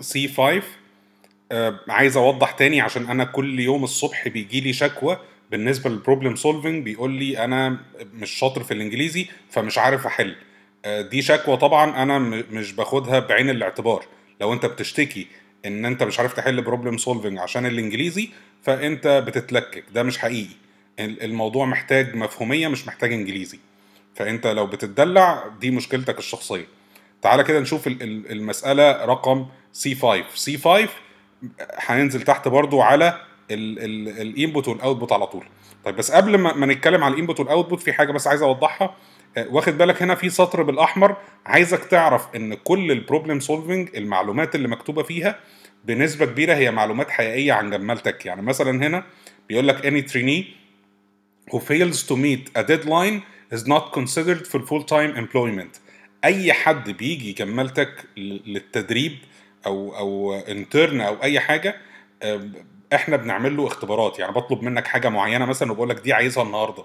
سي 5 آه، عايز اوضح تاني عشان انا كل يوم الصبح بيجي لي شكوى بالنسبه للبروبلم سولفنج بيقول لي انا مش شاطر في الانجليزي فمش عارف احل آه، دي شكوى طبعا انا مش باخدها بعين الاعتبار لو انت بتشتكي ان انت مش عارف تحل بروبلم سولفنج عشان الانجليزي فانت بتتلكك ده مش حقيقي الموضوع محتاج مفهوميه مش محتاج انجليزي فانت لو بتتدلع دي مشكلتك الشخصيه تعالى كده نشوف المساله رقم c 5 c 5 هننزل تحت برضو على الانبوت والاوتبوت على طول طيب بس قبل ما نتكلم على الانبوت والاوتبوت في حاجه بس عايز اوضحها آه، واخد بالك هنا في سطر بالاحمر عايزك تعرف ان كل البروبلم سولفنج المعلومات اللي مكتوبه فيها بنسبه كبيره هي معلومات حقيقيه عن جمالتك يعني مثلا هنا بيقول لك any trainee who fails to meet a deadline is not considered for full time employment اي حد بيجي يكملتك للتدريب او او انترن او اي حاجه احنا بنعمل له اختبارات يعني بطلب منك حاجه معينه مثلا وبقول لك دي عايزها النهارده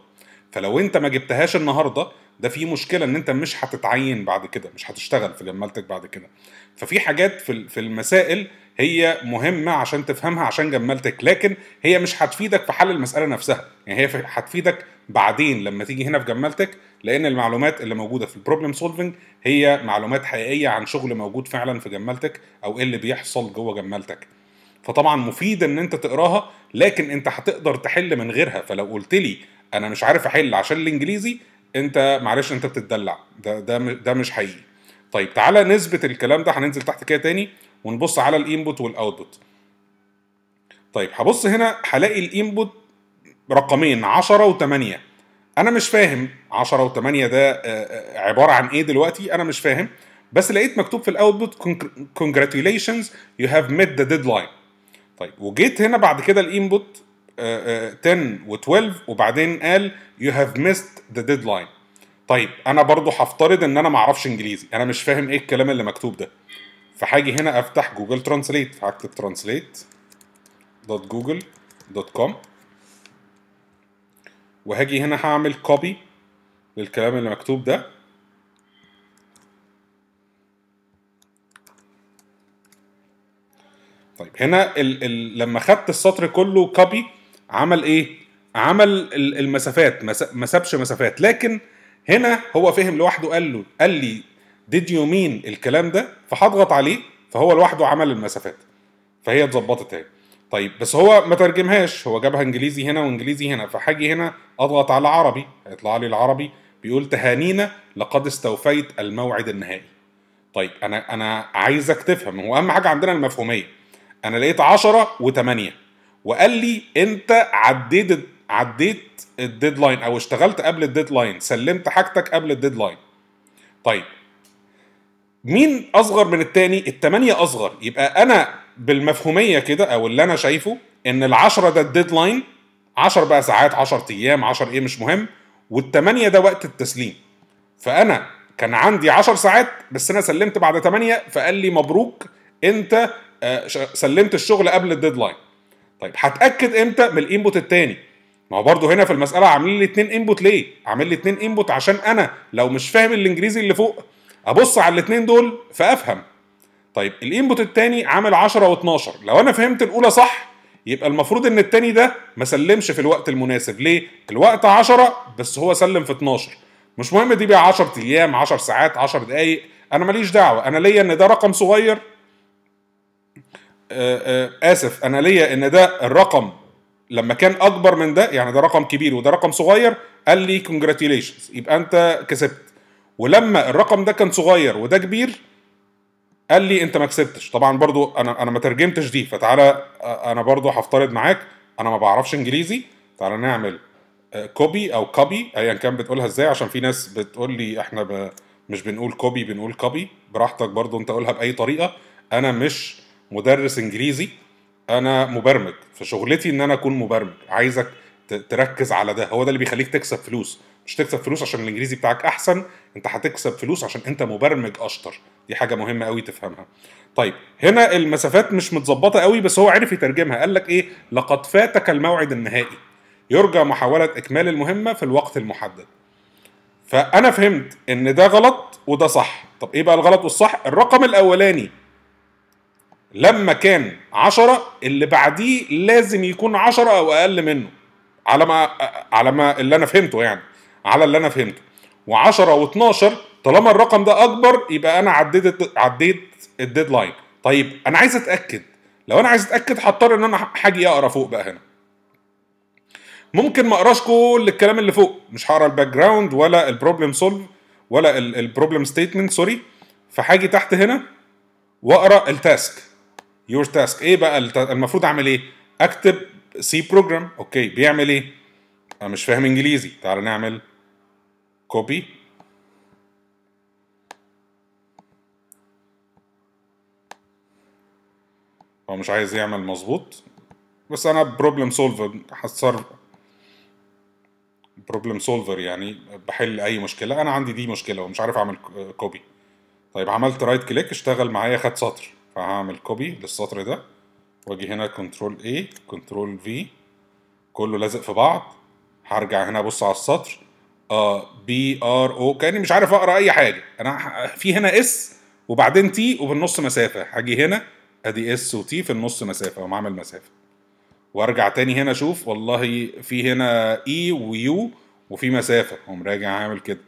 فلو انت ما جبتهاش النهارده ده في مشكله ان انت مش هتتعين بعد كده مش هتشتغل في جمالتك بعد كده ففي حاجات في في المسائل هي مهمه عشان تفهمها عشان جمالتك لكن هي مش هتفيدك في حل المساله نفسها يعني هي هتفيدك بعدين لما تيجي هنا في جمالتك لان المعلومات اللي موجوده في البروبلم سولفنج هي معلومات حقيقيه عن شغل موجود فعلا في جمالتك او ايه اللي بيحصل جوه جمالتك فطبعا مفيد ان انت تقراها لكن انت هتقدر تحل من غيرها فلو قلت لي انا مش عارف احل عشان الانجليزي انت معلش انت بتتدلع ده ده ده مش حقيقي طيب تعالى نثبت الكلام ده هننزل تحت كده تاني ونبص على الانبوت والاوتبوت طيب هبص هنا هلاقي الانبوت رقمين 10 و8 انا مش فاهم 10 و8 ده عباره عن ايه دلوقتي انا مش فاهم بس لقيت مكتوب في الاوتبوت congratulations you have met the deadline طيب وجيت هنا بعد كده الانبوت 10 آه، آه، آه، و12 وبعدين قال يو هاف ميست ذا ديدلاين طيب انا برضو هفترض ان انا ما اعرفش انجليزي انا مش فاهم ايه الكلام اللي مكتوب ده فهاجي هنا افتح جوجل ترانسليت هكتب ترانسليت دوت جوجل دوت كوم وهاجي هنا هعمل كوبي للكلام اللي مكتوب ده طيب هنا ال ال لما خدت السطر كله كوبي عمل ايه عمل المسافات ما سابش مسافات لكن هنا هو فهم لوحده قال له قال لي ديد يو مين الكلام ده فهضغط عليه فهو لوحده عمل المسافات فهي اتظبطت اهي طيب بس هو ما ترجمهاش هو جابها انجليزي هنا وانجليزي هنا فحاجي هنا اضغط على عربي هيطلع لي العربي بيقول تهانينا لقد استوفيت الموعد النهائي طيب انا انا عايزك تفهم هو اهم حاجه عندنا المفهوميه انا لقيت 10 و8 وقال لي انت عديت عديت الديدلاين او اشتغلت قبل الديدلاين سلمت حاجتك قبل الديدلاين طيب مين اصغر من التاني التمانية اصغر يبقى انا بالمفهومية كده او اللي انا شايفه ان العشرة ده الديدلاين عشر بقى ساعات عشر ايام عشر ايه مش مهم والتمانية ده وقت التسليم فانا كان عندي عشر ساعات بس انا سلمت بعد تمانية فقال لي مبروك انت آه، سلمت الشغل قبل الديدلاين طيب هتاكد امتى من الانبوت الثاني ما هو برضه هنا في المساله عاملين لي اثنين انبوت ليه عامل لي اثنين انبوت عشان انا لو مش فاهم الانجليزي اللي فوق ابص على الاثنين دول فافهم طيب الانبوت الثاني عامل 10 و12 لو انا فهمت الاولى صح يبقى المفروض ان الثاني ده ما سلمش في الوقت المناسب ليه الوقت 10 بس هو سلم في 12 مش مهم دي بقى 10 ايام 10 ساعات 10 دقائق انا ماليش دعوه انا ليا ان ده رقم صغير آه، آه، اسف انا ليا ان ده الرقم لما كان اكبر من ده يعني ده رقم كبير وده رقم صغير قال لي كونجراتيليشنز يبقى انت كسبت ولما الرقم ده كان صغير وده كبير قال لي انت ما كسبتش طبعا برضو انا انا ما ترجمتش دي فتعالى آه، انا برضو هفترض معاك انا ما بعرفش انجليزي تعالى نعمل كوبي او كوبي ايا يعني كان بتقولها ازاي عشان في ناس بتقول لي احنا ب... مش بنقول كوبي بنقول كوبي براحتك برضو انت قولها باي طريقه انا مش مدرس انجليزي انا مبرمج فشغلتي ان انا اكون مبرمج عايزك تركز على ده هو ده اللي بيخليك تكسب فلوس مش تكسب فلوس عشان الانجليزي بتاعك احسن انت هتكسب فلوس عشان انت مبرمج اشطر دي حاجه مهمه قوي تفهمها طيب هنا المسافات مش متظبطه قوي بس هو عرف يترجمها قال لك ايه لقد فاتك الموعد النهائي يرجى محاوله اكمال المهمه في الوقت المحدد فانا فهمت ان ده غلط وده صح طب ايه بقى الغلط والصح الرقم الاولاني لما كان عشرة اللي بعديه لازم يكون عشرة او اقل منه على ما على ما اللي انا فهمته يعني على اللي انا فهمته و10 و12 طالما الرقم ده اكبر يبقى انا عديت عديت الديدلاين طيب انا عايز اتاكد لو انا عايز اتاكد هضطر ان انا هاجي اقرا فوق بقى هنا ممكن ما اقراش كل الكلام اللي فوق مش هقرا الباك جراوند ولا البروبلم سولف ولا البروبلم ستيتمنت سوري فهاجي تحت هنا واقرا التاسك يور تاسك ايه بقى المفروض اعمل ايه اكتب سي بروجرام اوكي بيعمل ايه انا مش فاهم انجليزي تعال نعمل كوبي هو مش عايز يعمل مظبوط بس انا بروبلم سولفر هتصر بروبلم سولفر يعني بحل اي مشكله انا عندي دي مشكله ومش عارف اعمل كوبي طيب عملت رايت كليك اشتغل معايا خد سطر فهعمل كوبي للسطر ده واجي هنا كنترول A كنترول V كله لازق في بعض هرجع هنا ابص على السطر آه بي ار او كاني مش عارف اقرا اي حاجه انا في هنا اس وبعدين تي وبالنص مسافه هاجي هنا ادي اس وتي في النص مسافه اقوم عامل مسافه وارجع تاني هنا اشوف والله في هنا اي e ويو وفي مسافه اقوم راجع عامل كده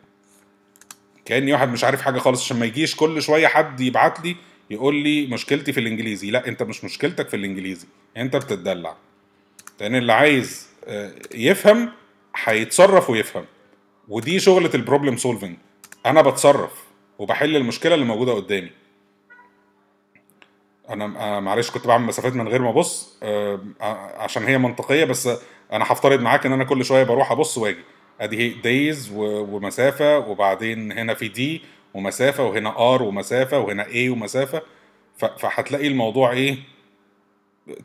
كاني واحد مش عارف حاجه خالص عشان ما يجيش كل شويه حد يبعت لي يقول لي مشكلتي في الانجليزي لا انت مش مشكلتك في الانجليزي انت بتتدلع لان اللي عايز آه، يفهم هيتصرف ويفهم ودي شغله البروبلم سولفنج انا بتصرف وبحل المشكله اللي موجوده قدامي انا آه، معلش كنت بعمل مسافات من غير ما ابص آه، عشان هي منطقيه بس انا هفترض معاك ان انا كل شويه بروح ابص واجي ادي دايز ومسافه وبعدين هنا في دي ومسافه وهنا ار ومسافه وهنا اي ومسافه فهتلاقي الموضوع ايه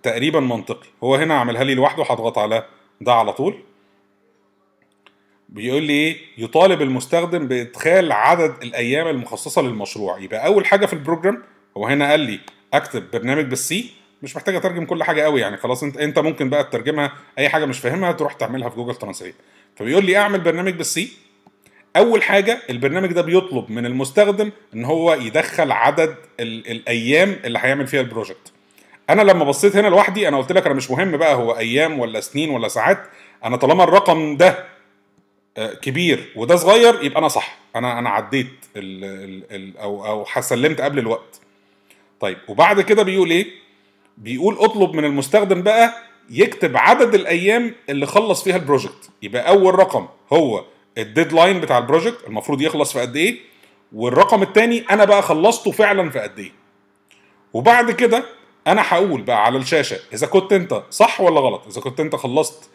تقريبا منطقي هو هنا عملها لي لوحده هضغط على ده على طول بيقول لي ايه يطالب المستخدم بادخال عدد الايام المخصصه للمشروع يبقى اول حاجه في البروجرام هو هنا قال لي اكتب برنامج بالسي مش محتاج اترجم كل حاجه قوي يعني خلاص انت انت ممكن بقى تترجمها اي حاجه مش فاهمها تروح تعملها في جوجل ترانسليت فبيقول لي اعمل برنامج بالسي اول حاجه البرنامج ده بيطلب من المستخدم ان هو يدخل عدد الـ الايام اللي هيعمل فيها البروجكت انا لما بصيت هنا لوحدي انا قلت لك انا مش مهم بقى هو ايام ولا سنين ولا ساعات انا طالما الرقم ده آه، كبير وده صغير يبقى انا صح انا انا عديت الـ الـ الـ او او سلمت قبل الوقت طيب وبعد كده بيقول ايه بيقول اطلب من المستخدم بقى يكتب عدد الايام اللي خلص فيها البروجكت يبقى اول رقم هو الديدلاين بتاع البروجكت المفروض يخلص في قد ايه والرقم الثاني انا بقى خلصته فعلا في قد ايه وبعد كده انا هقول بقى على الشاشه اذا كنت انت صح ولا غلط اذا كنت انت خلصت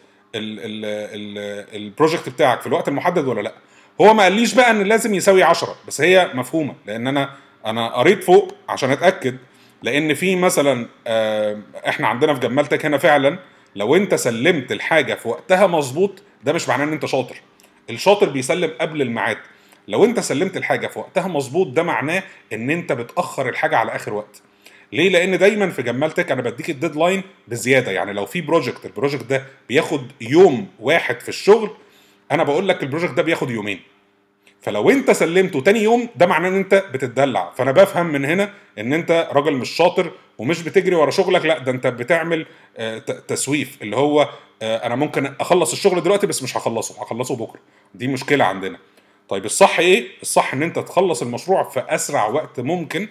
البروجكت بتاعك في الوقت المحدد ولا لا هو ما قاليش بقى ان لازم يساوي 10 بس هي مفهومه لان انا انا قريت فوق عشان اتاكد لان في مثلا آه، احنا عندنا في جمالتك هنا فعلا لو انت سلمت الحاجه في وقتها مظبوط ده مش معناه ان انت شاطر الشاطر بيسلم قبل الميعاد لو انت سلمت الحاجه في وقتها مظبوط ده معناه ان انت بتاخر الحاجه على اخر وقت ليه لان دايما في جمالتك انا بديك الديدلاين بزياده يعني لو في بروجكت البروجكت ده بياخد يوم واحد في الشغل انا بقول لك البروجكت ده بياخد يومين فلو انت سلمته تاني يوم ده معناه ان انت بتتدلع فانا بفهم من هنا ان انت راجل مش شاطر ومش بتجري ورا شغلك لا ده انت بتعمل آه، تسويف اللي هو آه، انا ممكن اخلص الشغل دلوقتي بس مش هخلصه هخلصه بكره دي مشكله عندنا طيب الصح ايه الصح ان انت تخلص المشروع في اسرع وقت ممكن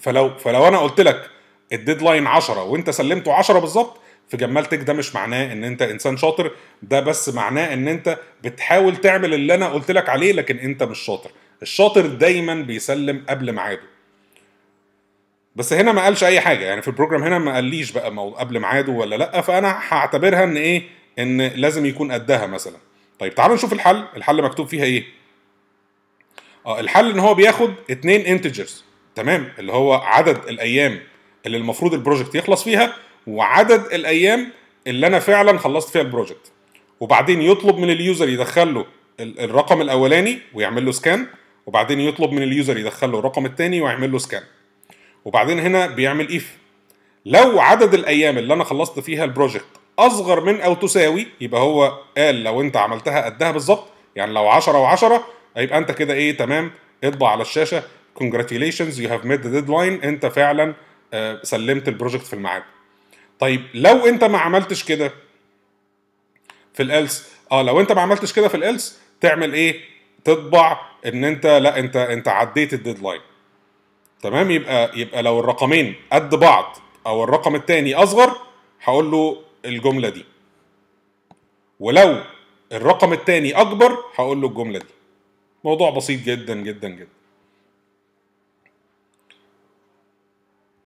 فلو فلو انا قلت لك الديدلاين 10 وانت سلمته 10 بالظبط في جمالتك ده مش معناه ان انت انسان شاطر ده بس معناه ان انت بتحاول تعمل اللي انا قلت لك عليه لكن انت مش شاطر الشاطر دايما بيسلم قبل ميعاده بس هنا ما قالش اي حاجه يعني في البروجرام هنا ما قاليش بقى قبل ميعاده ولا لا فانا هعتبرها ان ايه ان لازم يكون قدها مثلا طيب تعالوا نشوف الحل الحل مكتوب فيها ايه اه الحل ان هو بياخد اتنين انتجرز تمام اللي هو عدد الايام اللي المفروض البروجكت يخلص فيها وعدد الايام اللي انا فعلا خلصت فيها البروجكت وبعدين يطلب من اليوزر يدخل له الرقم الاولاني ويعمل له سكان وبعدين يطلب من اليوزر يدخل له الرقم الثاني ويعمل له سكان وبعدين هنا بيعمل ايف لو عدد الايام اللي انا خلصت فيها البروجكت اصغر من او تساوي يبقى هو قال لو انت عملتها قدها بالظبط يعني لو 10 و10 هيبقى انت كده ايه تمام اطبع على الشاشه congratulations يو هاف ميد ديدلاين انت فعلا آه، سلمت البروجكت في الميعاد طيب لو انت ما عملتش كده في الالس اه لو انت ما عملتش كده في الالس تعمل ايه تطبع ان انت لا انت انت عديت الديدلاين تمام يبقى يبقى لو الرقمين قد بعض او الرقم الثاني اصغر هقول له الجمله دي ولو الرقم الثاني اكبر هقول له الجمله دي موضوع بسيط جدا جدا جدا